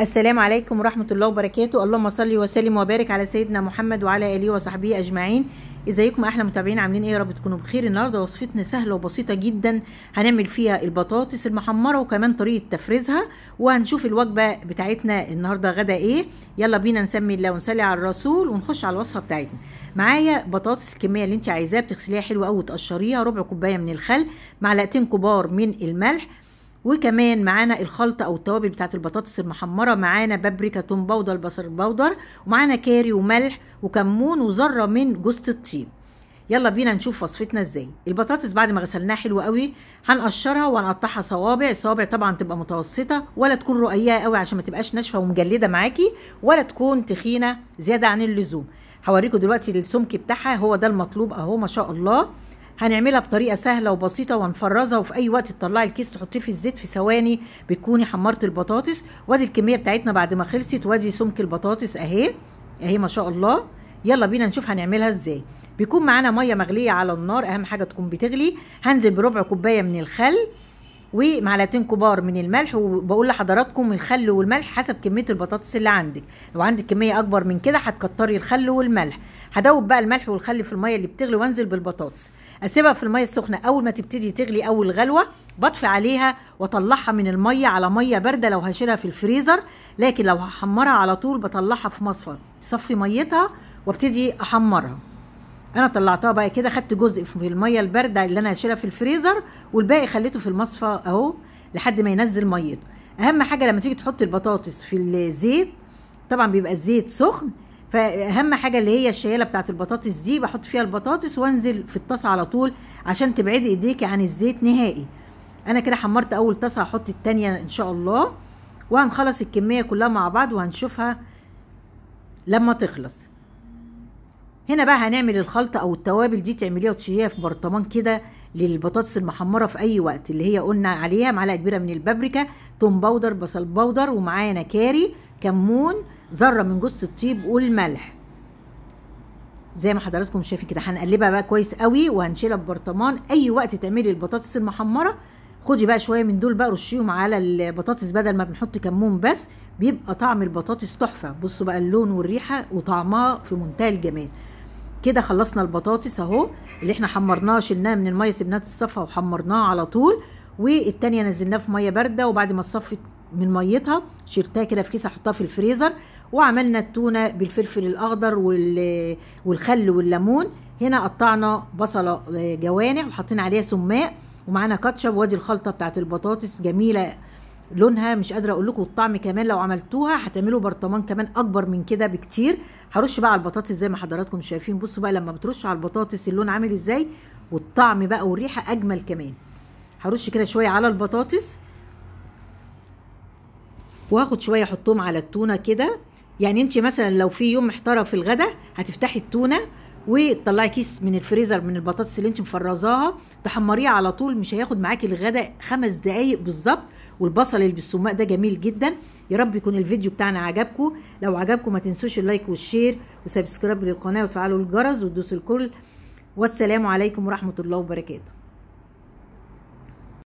السلام عليكم ورحمة الله وبركاته اللهم صل وسلم وبارك على سيدنا محمد وعلى آله وصحبه أجمعين ازيكم احلى متابعين عاملين ايه يا رب تكونوا بخير النهارده وصفتنا سهله وبسيطه جدا هنعمل فيها البطاطس المحمره وكمان طريقه تفريزها وهنشوف الوجبه بتاعتنا النهارده غدا ايه يلا بينا نسمي الله ونصلي على الرسول ونخش على الوصفه بتاعتنا معايا بطاطس الكميه اللي انت عايزاها بتغسليها حلوه قوي وتقشريها ربع كوبايه من الخل معلقتين كبار من الملح وكمان معانا الخلطه او التوابل بتاعت البطاطس المحمره معانا بابريكا توم بودر بصل بودر ومعانا كاري وملح وكمون وذره من جوز الطيب يلا بينا نشوف وصفتنا ازاي البطاطس بعد ما غسلناها حلو قوي هنقشرها وهنقطعها صوابع الصوابع طبعا تبقى متوسطه ولا تكون رقيقه قوي عشان ما تبقاش ناشفه ومجلده معاكي ولا تكون تخينه زياده عن اللزوم هوريكم دلوقتي السمك بتاعها هو ده المطلوب اهو ما شاء الله هنعملها بطريقه سهله وبسيطه ونفرزها وفي اي وقت تطلعي الكيس تحطيه في الزيت في ثواني بتكوني حمرت البطاطس وادي الكميه بتاعتنا بعد ما خلصت وادي سمك البطاطس اهي اهي ما شاء الله يلا بينا نشوف هنعملها ازاي بيكون معانا ميه مغليه على النار اهم حاجه تكون بتغلي هنزل بربع كوبايه من الخل ومعلقتين كبار من الملح وبقول لحضراتكم الخل والملح حسب كميه البطاطس اللي عندك لو عندك كميه اكبر من كده هتكتري الخل والملح هدوب بقى الملح والخل في الميه اللي بتغلي وانزل بالبطاطس اسيبها في الميه السخنه اول ما تبتدي تغلي اول غلوه بطفي عليها واطلعها من الميه على ميه بارده لو هشيلها في الفريزر لكن لو هحمرها على طول بطلعها في مصفى صفي ميتها وابتدي احمرها انا طلعتها بقى كده خدت جزء في الميه البارده اللي انا هشيلها في الفريزر والباقي خليته في المصفى اهو لحد ما ينزل ميته اهم حاجه لما تيجي تحط البطاطس في الزيت طبعا بيبقى الزيت سخن فاهم حاجه اللي هي الشياله بتاعت البطاطس دي بحط فيها البطاطس وانزل في الطاسه على طول عشان تبعدي ايديكي عن الزيت نهائي انا كده حمرت اول طاسه هحط التانية ان شاء الله وهنخلص الكميه كلها مع بعض وهنشوفها لما تخلص هنا بقى هنعمل الخلطة أو التوابل دي تعمليها وتشيليها في برطمان كده للبطاطس المحمرة في أي وقت اللي هي قلنا عليها معلقة كبيرة من البابريكا توم باودر بصل باودر ومعانا كاري كمون ذرة من جوز الطيب والملح زي ما حضراتكم شايفين كده هنقلبها بقى كويس قوي وهنشيلها في برطمان اي وقت تعملي البطاطس المحمره خدي بقى شويه من دول بقى رشيهم على البطاطس بدل ما بنحط كمون بس بيبقى طعم البطاطس تحفه بصوا بقى اللون والريحه وطعمها في منتهى الجمال كده خلصنا البطاطس اهو اللي احنا حمرناها شلناه من الميه سيبناها تتصفى وحمرناها على طول والتانية نزلناها في ميه بارده وبعد ما اتصفت من ميتها شلتها كده في كيس احطها في الفريزر وعملنا التونه بالفلفل الاخضر والخل والليمون هنا قطعنا بصله آه، جوانح وحطينا عليها سماق ومعانا كاتشب وادي الخلطه بتاعت البطاطس جميله لونها مش قادره اقول لكم الطعم كمان لو عملتوها هتعملوا برطمان كمان اكبر من كده بكتير هرش بقى على البطاطس زي ما حضراتكم شايفين بصوا بقى لما بترش على البطاطس اللون عامل ازاي والطعم بقى والريحه اجمل كمان هرش كده شويه على البطاطس واخد شويه احطهم على التونه كده يعني انت مثلا لو في يوم محتاره في الغدا هتفتحي التونه وتطلعي كيس من الفريزر من البطاطس اللي انت مفرزاها تحمريها على طول مش هياخد معاكي الغدا خمس دقايق بالظبط والبصل اللي بالسماق ده جميل جدا يا رب يكون الفيديو بتاعنا عجبكم لو عجبكم ما تنسوش اللايك والشير وسبسكرايب للقناه وتفعلوا الجرس وتدوسوا الكل والسلام عليكم ورحمه الله وبركاته